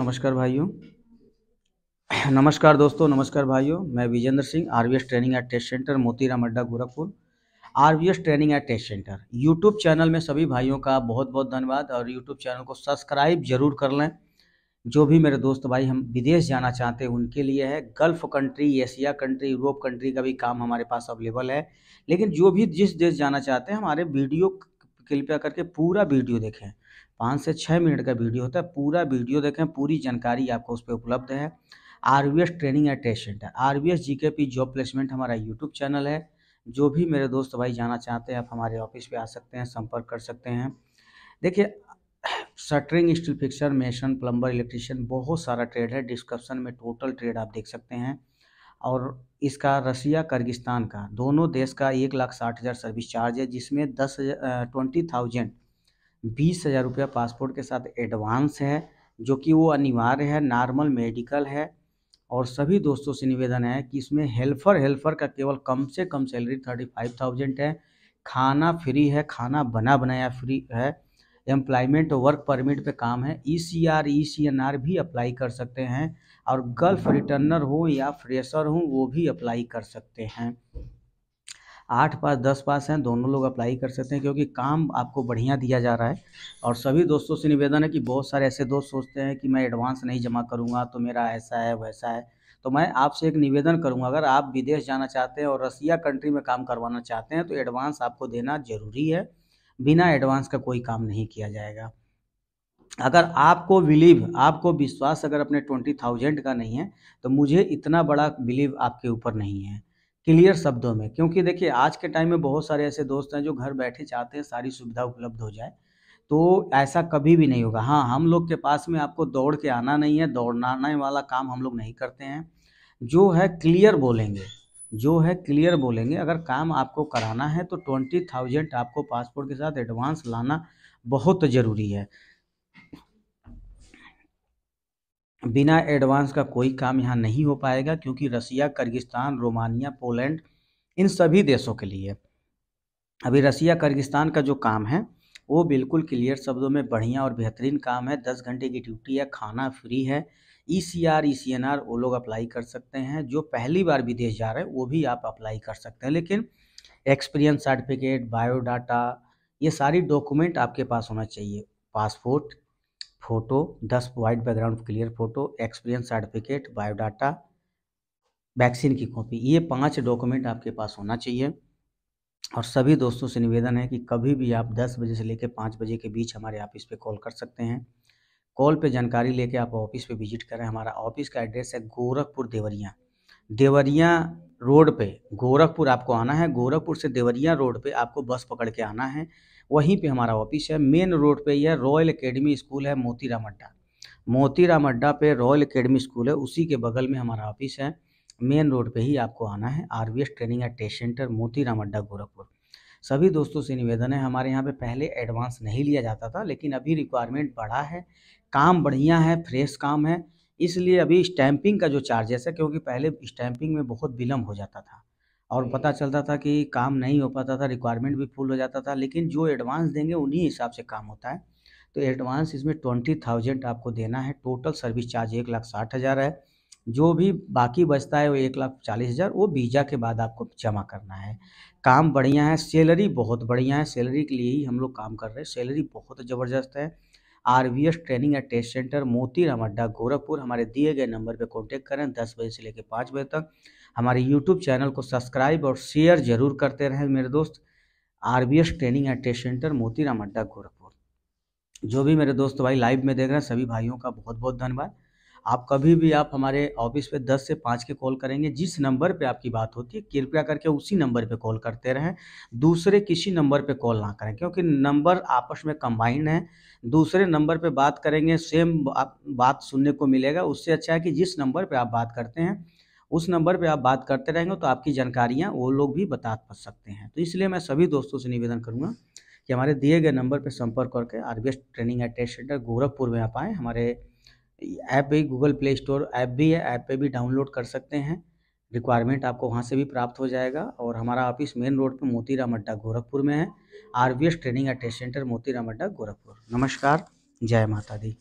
नमस्कार भाइयों नमस्कार दोस्तों नमस्कार भाइयों मैं Vijendra Singh RVS training and test centre Motiram Adda Gorakhpur RVS training and test centre YouTube channel में सभी भाइयों का बहुत बहुत धन्यवाद और यूट्यूब चैनल को सब्सक्राइब जरूर कर लें जो भी मेरे दोस्त भाई हम विदेश जाना चाहते हैं उनके लिए है Gulf country Asia country Europe country का भी काम हमारे पास अवेलेबल है लेकिन जो भी जिस देश जाना चाहते हैं हमारे वीडियो कृपया करके पूरा वीडियो देखें पाँच से छः मिनट का वीडियो होता है पूरा वीडियो देखें पूरी जानकारी आपको उस पर उपलब्ध है R training and test centre R V P job placement हमारा यूट्यूब चैनल है जो भी मेरे दोस्त भाई जाना चाहते हैं आप हमारे ऑफिस पे आ सकते हैं संपर्क कर सकते हैं देखिए shuttering steel fixer mason plumber electrician बहुत सारा ट्रेड है डिस्क्रिप्शन में टोटल ट्रेड आप देख सकते हैं और इसका रसिया कर्गिस्तान का दोनों देश का एक लाख साठ हज़ार सर्विस चार्ज है जिसमें दस ट्वेंटी थाउजेंड बीस हज़ार रुपया पासपोर्ट के साथ एडवांस है जो कि वो अनिवार्य है नॉर्मल मेडिकल है और सभी दोस्तों से निवेदन है कि इसमें हेल्पर हेल्पर का केवल कम से कम सैलरी थर्टी फाइव थाउजेंड है खाना फ्री है खाना बना बनाया फ्री है एम्प्लॉयमेंट वर्क परमिट पे काम है E C R E C N R भी अप्लाई कर सकते हैं और गल्फ रिटर्नर हो या फ्रेशर हो वो भी अप्लाई कर सकते हैं आठ पास दस पास हैं दोनों लोग अप्लाई कर सकते हैं क्योंकि काम आपको बढ़िया दिया जा रहा है और सभी दोस्तों से निवेदन है कि बहुत सारे ऐसे दोस्त सोचते हैं कि मैं एडवांस नहीं जमा करूँगा तो मेरा ऐसा है वैसा है तो मैं आपसे एक निवेदन करूंगा अगर आप विदेश जाना चाहते हैं और रसिया कंट्री में काम करवाना चाहते हैं तो एडवांस आपको देना ज़रूरी है बिना एडवांस का कोई काम नहीं किया जाएगा अगर आपको बिलीव आपको विश्वास अगर अपने ट्वेंटी थाउजेंड का नहीं है तो मुझे इतना बड़ा बिलीव आपके ऊपर नहीं है क्लियर शब्दों में क्योंकि देखिए आज के टाइम में बहुत सारे ऐसे दोस्त हैं जो घर बैठे चाहते हैं सारी सुविधा उपलब्ध हो जाए तो ऐसा कभी भी नहीं होगा हाँ हम लोग के पास में आपको दौड़ के आना नहीं है दौड़नाने वाला काम हम लोग नहीं करते हैं जो है क्लियर बोलेंगे जो है क्लियर बोलेंगे अगर काम आपको कराना है तो ट्वेंटी थाउजेंड आपको पासपोर्ट के साथ एडवांस लाना बहुत ज़रूरी है बिना एडवांस का कोई काम यहाँ नहीं हो पाएगा क्योंकि रसिया कर्गिस्तान रोमानिया पोलैंड इन सभी देशों के लिए अभी रसिया कर्गिस्तान का जो काम है वो बिल्कुल क्लियर शब्दों में बढ़िया और बेहतरीन काम है दस घंटे की ड्यूटी है खाना फ्री है E C R E C N R वो लोग अप्लाई कर सकते हैं जो पहली बार विदेश जा रहे हैं वो भी आप अप्लाई कर सकते हैं लेकिन एक्सपीरियंस सर्टिफिकेट बायोडाटा ये सारी डॉक्यूमेंट आपके पास होना चाहिए पासपोर्ट फ़ोटो दस white background clear photo experience certificate biodata vaccine की कॉपी ये पांच डॉक्यूमेंट आपके पास होना चाहिए और सभी दोस्तों से निवेदन है कि कभी भी आप दस बजे से लेकर पाँच बजे के बीच हमारे ऑफिस पे कॉल कर सकते हैं कॉल पे जानकारी लेके आप ऑफिस पे विजिट करें हमारा ऑफिस का एड्रेस है गोरखपुर देवरिया देवरिया रोड पे गोरखपुर आपको आना है गोरखपुर से देवरिया रोड पे आपको बस पकड़ के आना है वहीं पे हमारा ऑफिस है मेन रोड पे यह रॉयल एकेडमी स्कूल है मोतीराम अड्डा मोतीराम अड्डा पे रॉयल एकेडमी स्कूल है उसी के बगल में हमारा ऑफिस है मेन रोड पे ही आपको आना है R training and test centre Motiram Adda Gorakhpur सभी दोस्तों से निवेदन है हमारे यहाँ पे पहले एडवांस नहीं लिया जाता था लेकिन अभी रिक्वायरमेंट बढ़ा है काम बढ़िया है फ्रेश काम है इसलिए अभी स्टैंपिंग का जो चार्जेस है क्योंकि पहले स्टैंपिंग में बहुत विलम्ब हो जाता था और पता चलता था कि काम नहीं हो पाता था रिक्वायरमेंट भी फुल हो जाता था लेकिन जो एडवांस देंगे उन्हीं हिसाब से काम होता है तो एडवांस इसमें ट्वेंटी थाउजेंड आपको देना है टोटल सर्विस चार्ज एक लाख साठ हज़ार है जो भी बाकी बचता है वो एक लाख चालीस हज़ार वो वीज़ा के बाद आपको जमा करना है काम बढ़िया है सैलरी बहुत बढ़िया है सैलरी के लिए ही हम लोग काम कर रहे हैं सैलरी बहुत ज़बरदस्त है R V S training and test centre Motiram Adda Gorakhpur हमारे दिए गए नंबर पर कॉन्टेक्ट करें दस बजे से लेकर पाँच बजे तक हमारे यूट्यूब चैनल को सब्सक्राइब और शेयर जरूर करते रहें मेरे दोस्त R B S training and test centre Motiram Adda Gorakhpur जो भी मेरे दोस्त भाई लाइव में देख रहे हैं सभी भाइयों का बहुत बहुत धन्यवाद आप कभी भी आप हमारे ऑफिस पे 10 से 5 के कॉल करेंगे जिस नंबर पे आपकी बात होती है कृपया करके उसी नंबर पे कॉल करते रहें दूसरे किसी नंबर पे कॉल ना करें क्योंकि नंबर आपस में कंबाइंड है दूसरे नंबर पे बात करेंगे सेम बात सुनने को मिलेगा उससे अच्छा है कि जिस नंबर पर आप बात करते हैं उस नंबर पे आप बात करते रहेंगे तो आपकी जानकारियाँ वो लोग भी बता सकते हैं तो इसलिए मैं सभी दोस्तों से निवेदन करूँगा कि हमारे दिए गए नंबर पर संपर्क करके R training and test centre Gorakhpur में आप आएँ हमारे ऐप भी गूगल प्ले स्टोर ऐप भी है ऐप पे भी डाउनलोड कर सकते हैं रिक्वायरमेंट आपको वहाँ से भी प्राप्त हो जाएगा और हमारा ऑफिस मेन रोड पे मोतीराम अड्डा गोरखपुर में है R training and test centre centre Motiram Adda Gorakhpur नमस्कार जय माता दी